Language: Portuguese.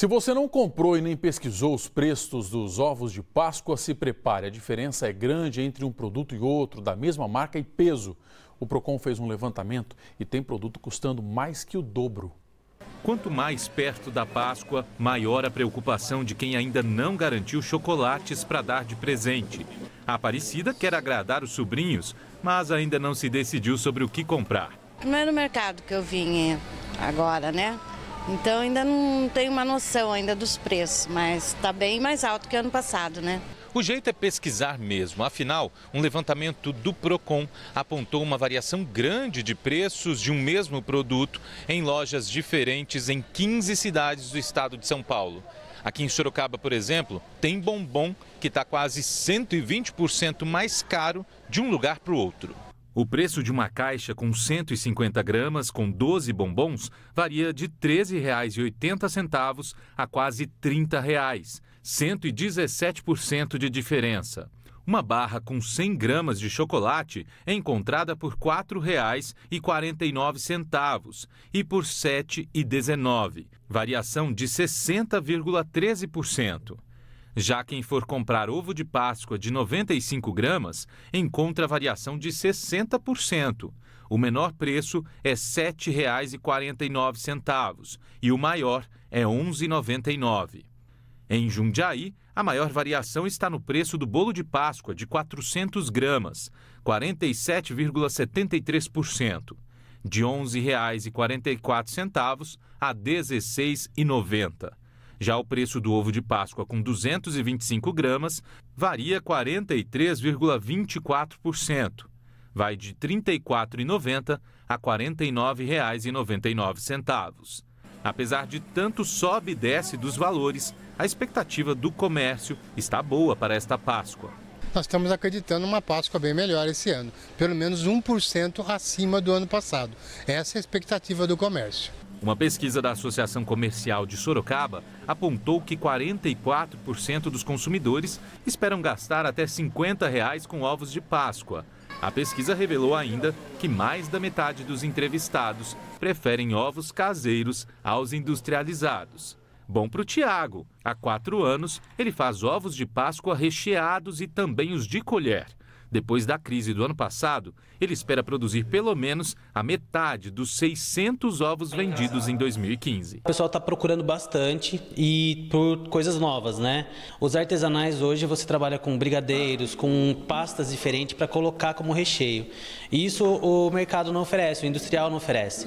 Se você não comprou e nem pesquisou os preços dos ovos de Páscoa, se prepare. A diferença é grande entre um produto e outro, da mesma marca e peso. O Procon fez um levantamento e tem produto custando mais que o dobro. Quanto mais perto da Páscoa, maior a preocupação de quem ainda não garantiu chocolates para dar de presente. A Aparecida quer agradar os sobrinhos, mas ainda não se decidiu sobre o que comprar. Não é no mercado que eu vim agora, né? Então ainda não tenho uma noção ainda dos preços, mas está bem mais alto que ano passado, né? O jeito é pesquisar mesmo. Afinal, um levantamento do Procon apontou uma variação grande de preços de um mesmo produto em lojas diferentes em 15 cidades do estado de São Paulo. Aqui em Sorocaba, por exemplo, tem bombom que está quase 120% mais caro de um lugar para o outro. O preço de uma caixa com 150 gramas com 12 bombons varia de R$ 13,80 a quase R$ 30, reais, 117% de diferença. Uma barra com 100 gramas de chocolate é encontrada por R$ 4,49 e por R$ 7,19, variação de 60,13%. Já quem for comprar ovo de Páscoa de 95 gramas encontra variação de 60%. O menor preço é R$ 7,49 e o maior é R$ 11,99. Em Jundiaí, a maior variação está no preço do bolo de Páscoa de 400 gramas, 47,73%, de R$ 11,44 a R$ 16,90. Já o preço do ovo de Páscoa com 225 gramas varia 43,24%. Vai de R$ 34,90 a R$ 49,99. Apesar de tanto sobe e desce dos valores, a expectativa do comércio está boa para esta Páscoa. Nós estamos acreditando numa Páscoa bem melhor esse ano, pelo menos 1% acima do ano passado. Essa é a expectativa do comércio. Uma pesquisa da Associação Comercial de Sorocaba apontou que 44% dos consumidores esperam gastar até R$ 50 reais com ovos de Páscoa. A pesquisa revelou ainda que mais da metade dos entrevistados preferem ovos caseiros aos industrializados. Bom para o Tiago. Há quatro anos, ele faz ovos de Páscoa recheados e também os de colher. Depois da crise do ano passado, ele espera produzir pelo menos a metade dos 600 ovos vendidos em 2015. O pessoal está procurando bastante e por coisas novas, né? Os artesanais hoje você trabalha com brigadeiros, com pastas diferentes para colocar como recheio. E isso o mercado não oferece, o industrial não oferece.